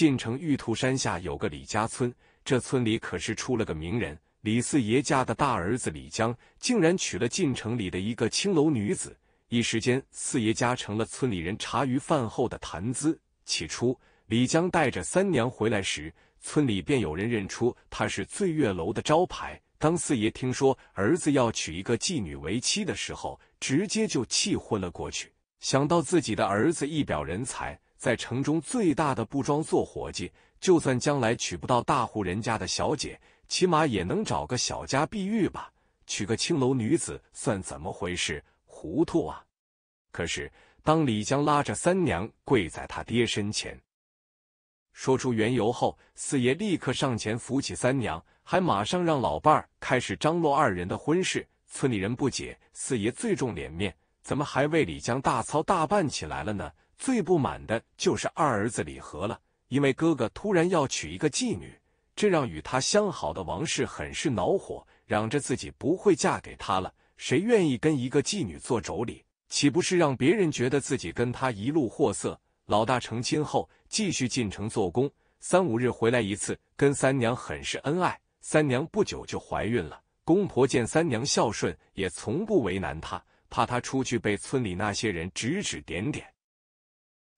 晋城玉兔山下有个李家村，这村里可是出了个名人——李四爷家的大儿子李江，竟然娶了晋城里的一个青楼女子。一时间，四爷家成了村里人茶余饭后的谈资。起初，李江带着三娘回来时，村里便有人认出他是醉月楼的招牌。当四爷听说儿子要娶一个妓女为妻的时候，直接就气昏了过去。想到自己的儿子一表人才。在城中最大的布庄做伙计，就算将来娶不到大户人家的小姐，起码也能找个小家碧玉吧。娶个青楼女子算怎么回事？糊涂啊！可是当李江拉着三娘跪在他爹身前，说出缘由后，四爷立刻上前扶起三娘，还马上让老伴儿开始张罗二人的婚事。村里人不解，四爷最重脸面，怎么还为李江大操大办起来了呢？最不满的就是二儿子李和了，因为哥哥突然要娶一个妓女，这让与他相好的王氏很是恼火，嚷着自己不会嫁给他了。谁愿意跟一个妓女做妯娌？岂不是让别人觉得自己跟他一路货色？老大成亲后，继续进城做工，三五日回来一次，跟三娘很是恩爱。三娘不久就怀孕了，公婆见三娘孝顺，也从不为难她，怕她出去被村里那些人指指点点。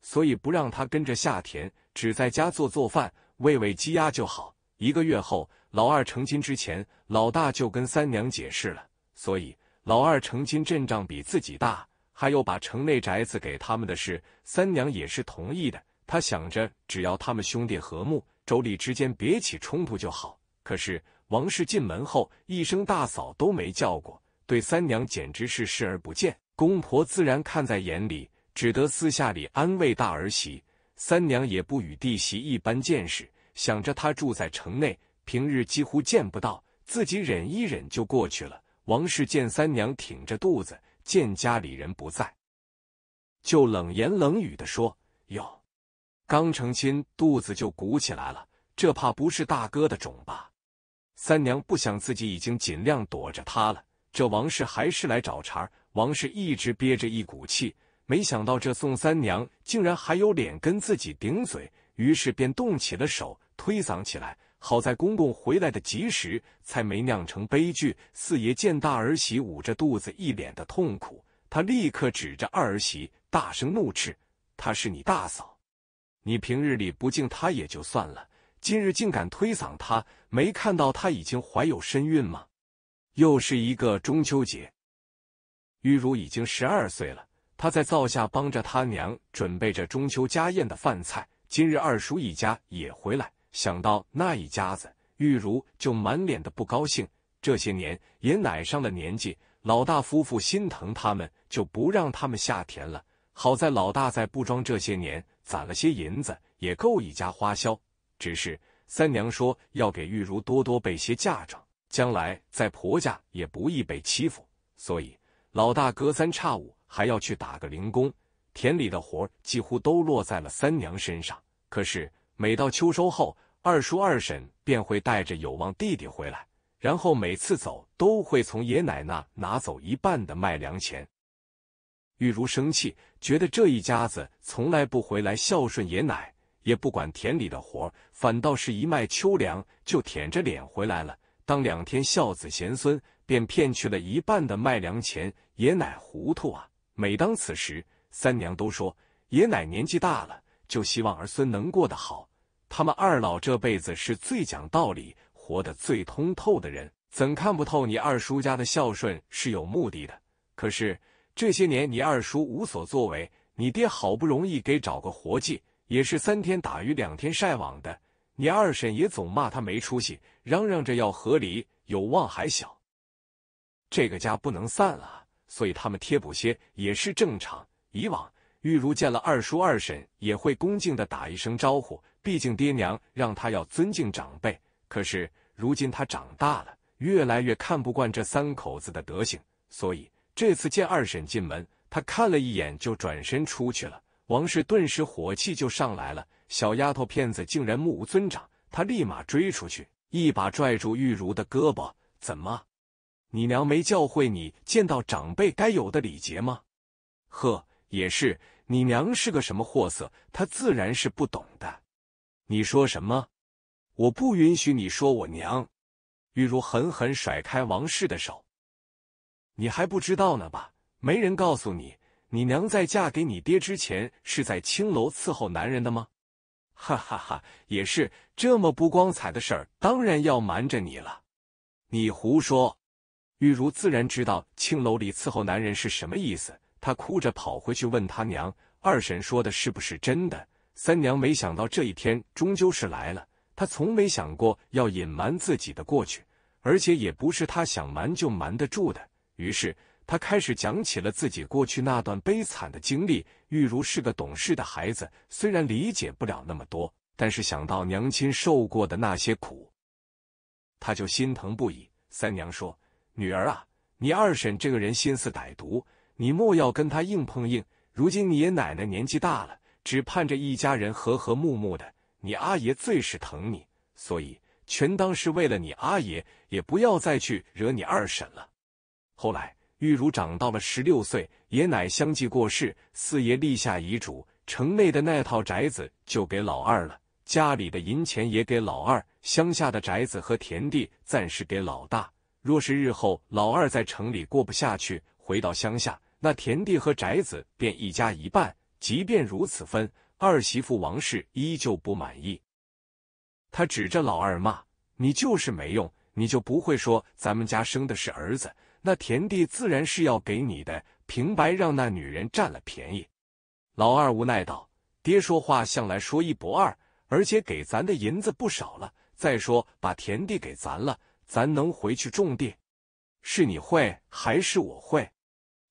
所以不让他跟着下田，只在家做做饭、喂喂鸡鸭就好。一个月后，老二成亲之前，老大就跟三娘解释了，所以老二成亲阵仗比自己大。还有把城内宅子给他们的事，三娘也是同意的。他想着，只要他们兄弟和睦，妯娌之间别起冲突就好。可是王氏进门后，一声大嫂都没叫过，对三娘简直是视而不见。公婆自然看在眼里。只得私下里安慰大儿媳，三娘也不与弟媳一般见识，想着她住在城内，平日几乎见不到，自己忍一忍就过去了。王氏见三娘挺着肚子，见家里人不在，就冷言冷语的说：“哟，刚成亲肚子就鼓起来了，这怕不是大哥的种吧？”三娘不想自己已经尽量躲着他了，这王氏还是来找茬。王氏一直憋着一股气。没想到这宋三娘竟然还有脸跟自己顶嘴，于是便动起了手，推搡起来。好在公公回来的及时，才没酿成悲剧。四爷见大儿媳捂着肚子，一脸的痛苦，他立刻指着二儿媳，大声怒斥：“她是你大嫂，你平日里不敬她也就算了，今日竟敢推搡她，没看到她已经怀有身孕吗？又是一个中秋节，玉茹已经十二岁了。”他在灶下帮着他娘准备着中秋家宴的饭菜。今日二叔一家也回来，想到那一家子，玉如就满脸的不高兴。这些年，爷奶上了年纪，老大夫妇心疼他们，就不让他们下田了。好在老大在布庄这些年攒了些银子，也够一家花销。只是三娘说要给玉如多多备些嫁妆，将来在婆家也不易被欺负，所以老大隔三差五。还要去打个零工，田里的活几乎都落在了三娘身上。可是每到秋收后，二叔二婶便会带着有望弟弟回来，然后每次走都会从爷奶那拿走一半的卖粮钱。玉如生气，觉得这一家子从来不回来孝顺爷奶，也不管田里的活，反倒是一卖秋粮就舔着脸回来了，当两天孝子贤孙，便骗去了一半的卖粮钱。爷奶糊涂啊！每当此时，三娘都说：“爷奶年纪大了，就希望儿孙能过得好。他们二老这辈子是最讲道理、活得最通透的人，怎看不透你二叔家的孝顺是有目的的？可是这些年你二叔无所作为，你爹好不容易给找个活计，也是三天打鱼两天晒网的。你二婶也总骂他没出息，嚷嚷着要和离，有望还小，这个家不能散啊。”所以他们贴补些也是正常。以往玉如见了二叔二婶也会恭敬的打一声招呼，毕竟爹娘让他要尊敬长辈。可是如今他长大了，越来越看不惯这三口子的德行。所以这次见二婶进门，他看了一眼就转身出去了。王氏顿时火气就上来了，小丫头片子竟然目无尊长，他立马追出去，一把拽住玉如的胳膊，怎么？你娘没教会你见到长辈该有的礼节吗？呵，也是，你娘是个什么货色，她自然是不懂的。你说什么？我不允许你说我娘。玉如狠狠甩开王氏的手。你还不知道呢吧？没人告诉你，你娘在嫁给你爹之前是在青楼伺候男人的吗？哈哈哈，也是，这么不光彩的事儿，当然要瞒着你了。你胡说！玉如自然知道青楼里伺候男人是什么意思，她哭着跑回去问他娘：“二婶说的是不是真的？”三娘没想到这一天终究是来了，她从没想过要隐瞒自己的过去，而且也不是她想瞒就瞒得住的。于是她开始讲起了自己过去那段悲惨的经历。玉如是个懂事的孩子，虽然理解不了那么多，但是想到娘亲受过的那些苦，她就心疼不已。三娘说。女儿啊，你二婶这个人心思歹毒，你莫要跟她硬碰硬。如今你爷奶奶年纪大了，只盼着一家人和和睦睦的。你阿爷最是疼你，所以全当是为了你阿爷，也不要再去惹你二婶了。后来玉茹长到了十六岁，爷奶相继过世，四爷立下遗嘱，城内的那套宅子就给老二了，家里的银钱也给老二，乡下的宅子和田地暂时给老大。若是日后老二在城里过不下去，回到乡下，那田地和宅子便一家一半。即便如此分，二媳妇王氏依旧不满意。他指着老二骂：“你就是没用，你就不会说咱们家生的是儿子，那田地自然是要给你的，平白让那女人占了便宜。”老二无奈道：“爹说话向来说一不二，而且给咱的银子不少了。再说把田地给咱了。”咱能回去种地，是你会还是我会？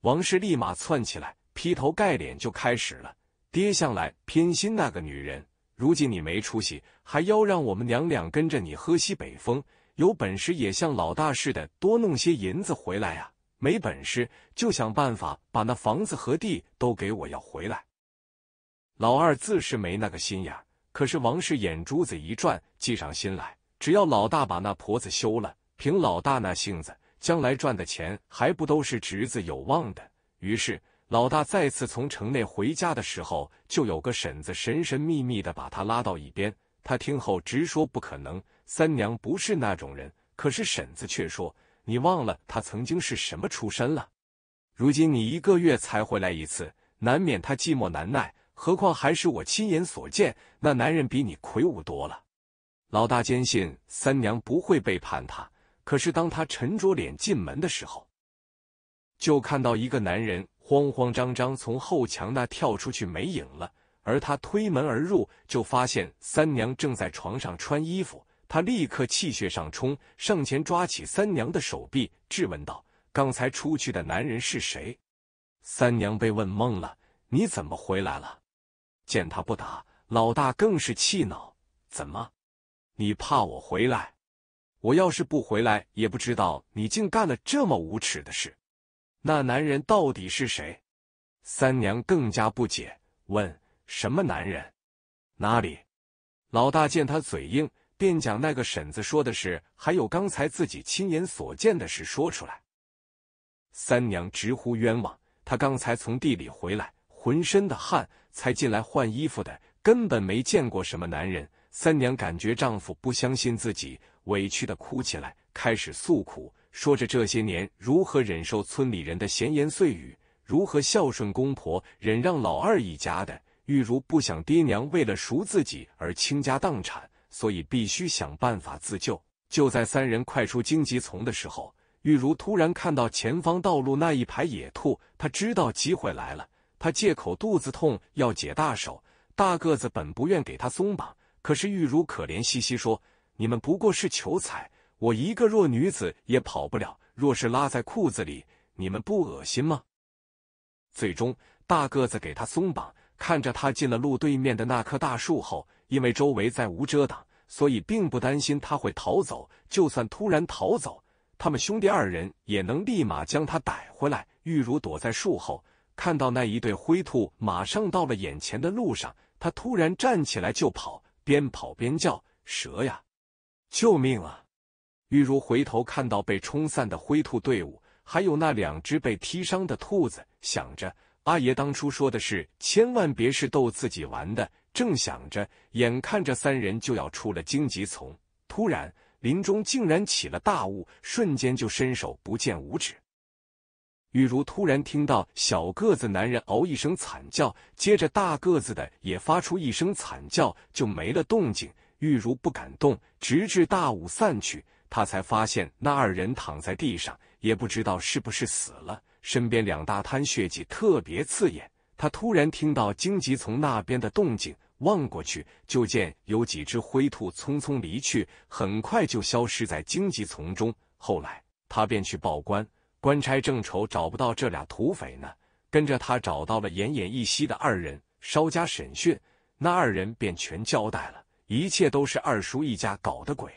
王氏立马窜起来，劈头盖脸就开始了。爹向来偏心那个女人，如今你没出息，还要让我们娘俩跟着你喝西北风？有本事也像老大似的多弄些银子回来呀！没本事就想办法把那房子和地都给我要回来。老二自是没那个心眼，可是王氏眼珠子一转，计上心来。只要老大把那婆子休了，凭老大那性子，将来赚的钱还不都是侄子有望的。于是，老大再次从城内回家的时候，就有个婶子神神秘秘的把他拉到一边。他听后直说不可能，三娘不是那种人。可是婶子却说：“你忘了她曾经是什么出身了？如今你一个月才回来一次，难免她寂寞难耐。何况还是我亲眼所见，那男人比你魁梧多了。”老大坚信三娘不会背叛他，可是当他沉着脸进门的时候，就看到一个男人慌慌张张从后墙那跳出去没影了。而他推门而入，就发现三娘正在床上穿衣服。他立刻气血上冲，上前抓起三娘的手臂，质问道：“刚才出去的男人是谁？”三娘被问懵了：“你怎么回来了？”见他不答，老大更是气恼：“怎么？”你怕我回来？我要是不回来，也不知道你竟干了这么无耻的事。那男人到底是谁？三娘更加不解，问：“什么男人？哪里？”老大见他嘴硬，便将那个婶子说的事，还有刚才自己亲眼所见的事说出来。三娘直呼冤枉，她刚才从地里回来，浑身的汗，才进来换衣服的，根本没见过什么男人。三娘感觉丈夫不相信自己，委屈的哭起来，开始诉苦，说着这些年如何忍受村里人的闲言碎语，如何孝顺公婆，忍让老二一家的。玉如不想爹娘为了赎自己而倾家荡产，所以必须想办法自救。就在三人快出荆棘丛的时候，玉如突然看到前方道路那一排野兔，他知道机会来了。他借口肚子痛要解大手，大个子本不愿给他松绑。可是玉如可怜兮兮说：“你们不过是求财，我一个弱女子也跑不了。若是拉在裤子里，你们不恶心吗？”最终，大个子给他松绑，看着他进了路对面的那棵大树后，因为周围再无遮挡，所以并不担心他会逃走。就算突然逃走，他们兄弟二人也能立马将他逮回来。玉如躲在树后，看到那一对灰兔马上到了眼前的路上，他突然站起来就跑。边跑边叫：“蛇呀，救命啊！”玉如回头看到被冲散的灰兔队伍，还有那两只被踢伤的兔子，想着阿爷当初说的是千万别是逗自己玩的。正想着，眼看着三人就要出了荆棘丛，突然林中竟然起了大雾，瞬间就伸手不见五指。玉如突然听到小个子男人嗷一声惨叫，接着大个子的也发出一声惨叫，就没了动静。玉如不敢动，直至大雾散去，他才发现那二人躺在地上，也不知道是不是死了。身边两大滩血迹特别刺眼。他突然听到荆棘丛那边的动静，望过去就见有几只灰兔匆匆离去，很快就消失在荆棘丛中。后来他便去报官。官差正愁找不到这俩土匪呢，跟着他找到了奄奄一息的二人，稍加审讯，那二人便全交代了，一切都是二叔一家搞的鬼。